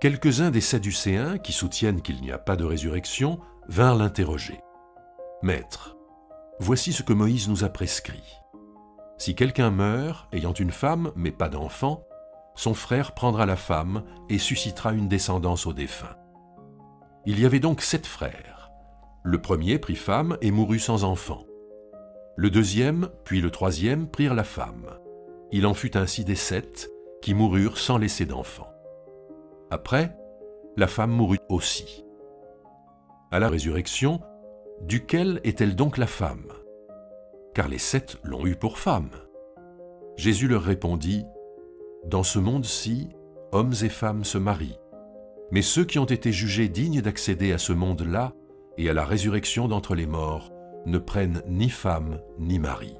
quelques-uns des Sadducéens qui soutiennent qu'il n'y a pas de résurrection vinrent l'interroger. Maître, voici ce que Moïse nous a prescrit. Si quelqu'un meurt, ayant une femme mais pas d'enfant, son frère prendra la femme et suscitera une descendance au défunt. Il y avait donc sept frères. Le premier prit femme et mourut sans enfant. Le deuxième, puis le troisième prirent la femme. Il en fut ainsi des sept qui moururent sans laisser d'enfant. Après, la femme mourut aussi. À la résurrection, duquel est-elle donc la femme Car les sept l'ont eue pour femme. Jésus leur répondit, Dans ce monde-ci, hommes et femmes se marient, mais ceux qui ont été jugés dignes d'accéder à ce monde-là et à la résurrection d'entre les morts ne prennent ni femme ni mari.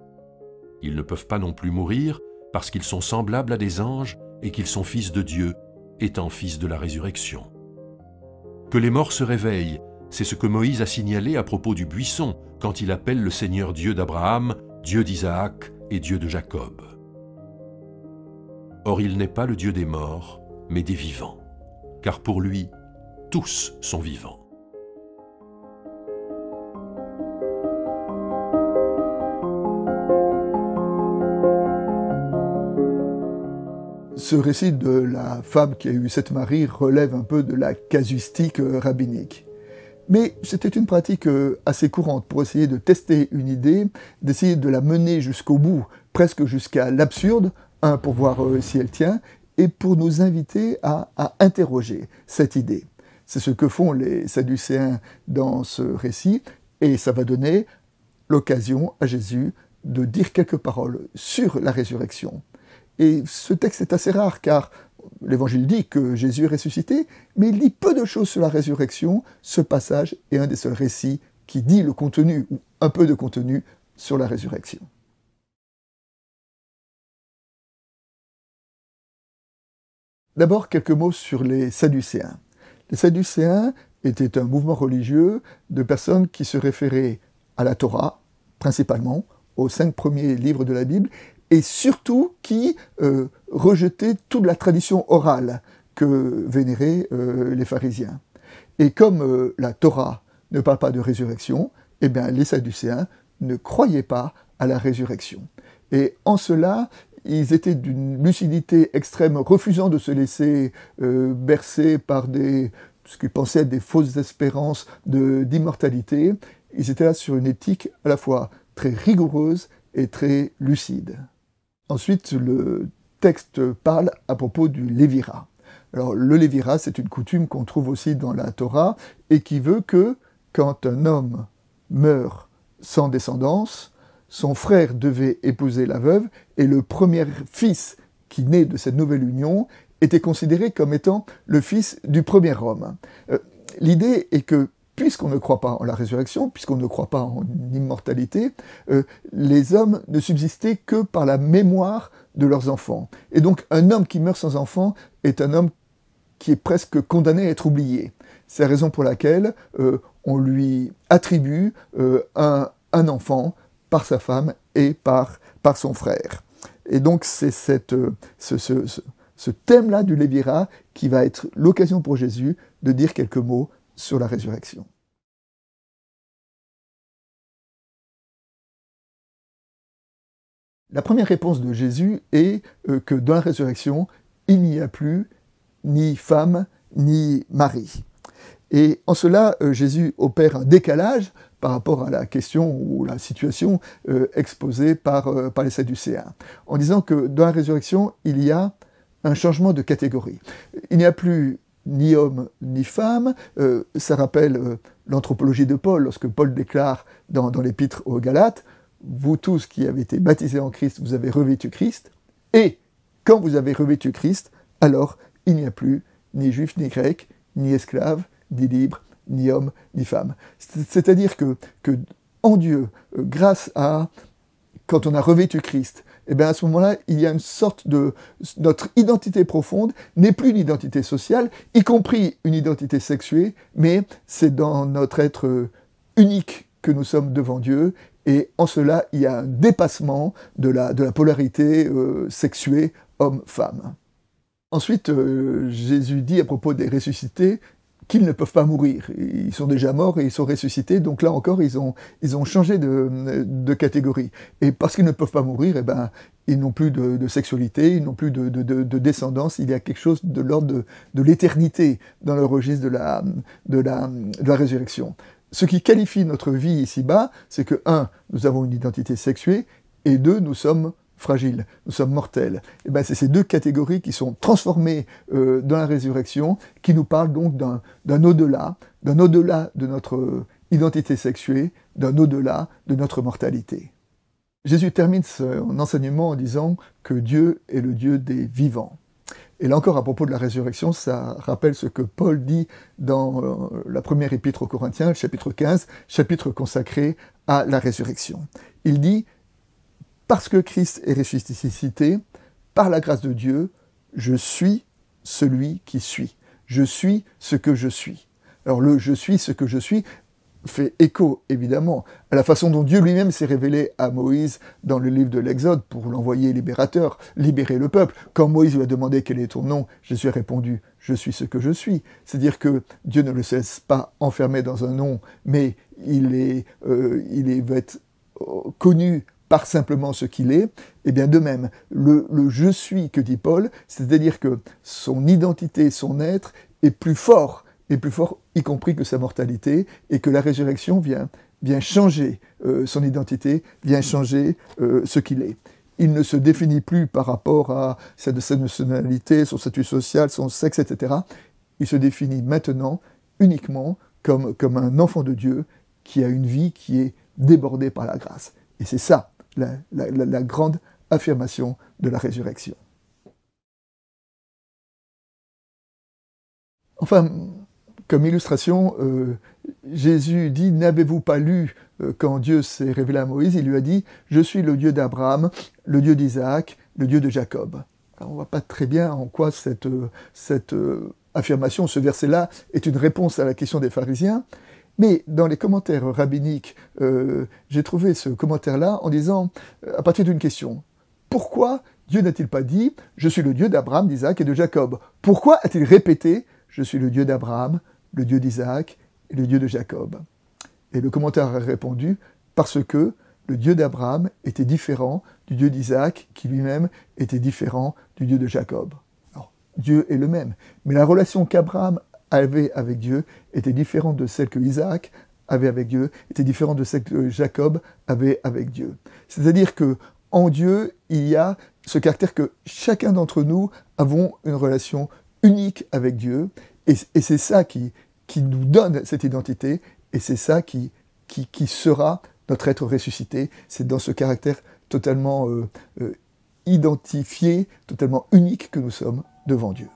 Ils ne peuvent pas non plus mourir parce qu'ils sont semblables à des anges et qu'ils sont fils de Dieu, étant fils de la résurrection. Que les morts se réveillent, c'est ce que Moïse a signalé à propos du buisson quand il appelle le Seigneur Dieu d'Abraham, Dieu d'Isaac et Dieu de Jacob. Or il n'est pas le Dieu des morts, mais des vivants, car pour lui, tous sont vivants. ce récit de la femme qui a eu sept mari relève un peu de la casuistique euh, rabbinique. Mais c'était une pratique euh, assez courante pour essayer de tester une idée, d'essayer de la mener jusqu'au bout, presque jusqu'à l'absurde, hein, pour voir euh, si elle tient, et pour nous inviter à, à interroger cette idée. C'est ce que font les Sadducéens dans ce récit, et ça va donner l'occasion à Jésus de dire quelques paroles sur la résurrection. Et ce texte est assez rare car l'Évangile dit que Jésus est ressuscité, mais il dit peu de choses sur la résurrection. Ce passage est un des seuls récits qui dit le contenu, ou un peu de contenu, sur la résurrection. D'abord, quelques mots sur les Sadducéens. Les Sadducéens étaient un mouvement religieux de personnes qui se référaient à la Torah, principalement, aux cinq premiers livres de la Bible, et surtout qui euh, rejetaient toute la tradition orale que vénéraient euh, les pharisiens. Et comme euh, la Torah ne parle pas de résurrection, eh bien les Sadducéens ne croyaient pas à la résurrection. Et en cela, ils étaient d'une lucidité extrême, refusant de se laisser bercer par des, ce qu'ils pensaient être des fausses espérances d'immortalité. Ils étaient là sur une éthique à la fois très rigoureuse et très lucide. Ensuite, le texte parle à propos du Lévira. Alors, le Lévira, c'est une coutume qu'on trouve aussi dans la Torah et qui veut que, quand un homme meurt sans descendance, son frère devait épouser la veuve et le premier fils qui naît de cette nouvelle union était considéré comme étant le fils du premier homme. Euh, l'idée est que puisqu'on ne croit pas en la résurrection, puisqu'on ne croit pas en l'immortalité, euh, les hommes ne subsistaient que par la mémoire de leurs enfants. Et donc un homme qui meurt sans enfant est un homme qui est presque condamné à être oublié. C'est la raison pour laquelle euh, on lui attribue euh, un, enfant par sa femme et par, son frère. Et donc c'est ce, ce thème-là du Lévira qui va être l'occasion pour Jésus de dire quelques mots sur la résurrection. La première réponse de Jésus est euh, que dans la résurrection, il n'y a plus ni femme ni mari. Et en cela, euh, Jésus opère un décalage par rapport à la question ou la situation euh, exposée par, les Sadducéens, en disant que dans la résurrection, il y a un changement de catégorie. Il n'y a plus ni homme ni femme. Euh, ça rappelle euh, l'anthropologie de Paul, lorsque Paul déclare dans, l'épître aux Galates, Vous tous qui avez été baptisés en Christ, vous avez revêtu Christ, et quand vous avez revêtu Christ, alors il n'y a plus ni juif ni grec, ni esclave, ni libre, ni homme, ni femme. C'est-à-dire que, que en Dieu, euh, grâce à, quand on a revêtu Christ, et eh bien à ce moment-là, il y a une sorte de... Notre identité profonde n'est plus une identité sociale, y compris une identité sexuée, mais c'est dans notre être euh, unique que nous sommes devant Dieu, et en cela, il y a un dépassement de la, de la polarité euh, sexuée homme-femme. Ensuite, euh, Jésus dit à propos des ressuscités, qu'ils ne peuvent pas mourir. Ils sont déjà morts et ils sont ressuscités, donc là encore, ils ont, ils ont changé de, de catégorie. Et parce qu'ils ne peuvent pas mourir, eh ben, ils n'ont plus de, sexualité, ils n'ont plus de, de, de, descendance, il y a quelque chose de l'ordre de, l'éternité dans le registre de la, de la, la résurrection. Ce qui qualifie notre vie ici-bas, c'est que, 1. nous avons une identité sexuée, et deux, nous sommes fragiles, nous sommes mortels. Et eh bien c'est ces deux catégories qui sont transformées euh, dans la résurrection, qui nous parlent donc d'un au-delà, d'un au-delà de notre euh, identité sexuée, d'un au-delà de notre mortalité. Jésus termine son enseignement en disant que Dieu est le Dieu des vivants. Et là encore, à propos de la résurrection, ça rappelle ce que Paul dit dans euh, la première épître aux Corinthiens, chapitre 15, chapitre consacré à la résurrection. Il dit parce que Christ est ressuscité, par la grâce de Dieu, je suis celui qui suis. Je suis ce que je suis. Alors le je suis ce que je suis fait écho, évidemment, à la façon dont Dieu lui-même s'est révélé à Moïse dans le livre de l'Exode pour l'envoyer libérateur, libérer le peuple. Quand Moïse lui a demandé quel est ton nom, Jésus a répondu Je suis ce que je suis. C'est-à-dire que Dieu ne le cesse pas enfermé dans un nom, mais il est, euh, il est, va être euh, connu par simplement ce qu'il est, et eh bien de même, le, je suis que dit Paul, c'est-à-dire que son identité, son être est plus fort, et plus fort y compris que sa mortalité, et que la résurrection vient, vient changer euh, son identité, vient changer euh, ce qu'il est il ne se définit plus par rapport à sa, nationalité, son statut social, son sexe, etc. Il se définit maintenant uniquement comme, comme un enfant de Dieu qui a une vie qui est débordée par la grâce. Et c'est ça la, grande affirmation de la résurrection. Enfin, comme illustration, euh, Jésus dit N'avez-vous pas lu euh, quand Dieu s'est révélé à Moïse Il lui a dit Je suis le Dieu d'Abraham, le Dieu d'Isaac, le Dieu de Jacob. on ne voit pas très bien en quoi cette, euh, affirmation, ce verset-là, est une réponse à la question des pharisiens. Mais dans les commentaires rabbiniques, euh, j'ai trouvé ce commentaire-là en disant, euh, à partir d'une question, pourquoi Dieu n'a-t-il pas dit ⁇ Je suis le Dieu d'Abraham, d'Isaac et de Jacob ⁇ Pourquoi a-t-il répété ⁇ Je suis le Dieu d'Abraham, le Dieu d'Isaac et le Dieu de Jacob ⁇ Et le commentaire a répondu ⁇ Parce que le Dieu d'Abraham était différent du Dieu d'Isaac, qui lui-même était différent du Dieu de Jacob. Dieu est le même, mais la relation qu'Abraham avait avec Dieu était différente de celle que Isaac avait avec Dieu, était différente de celle que Jacob avait avec Dieu. C'est-à-dire que en Dieu, il y a ce caractère que chacun d'entre nous avons une relation unique avec Dieu, et, c'est ça qui, qui nous donne cette identité, et c'est ça qui, qui, qui, sera notre être ressuscité. C'est dans ce caractère totalement euh, euh, identifié, totalement unique que nous sommes devant Dieu.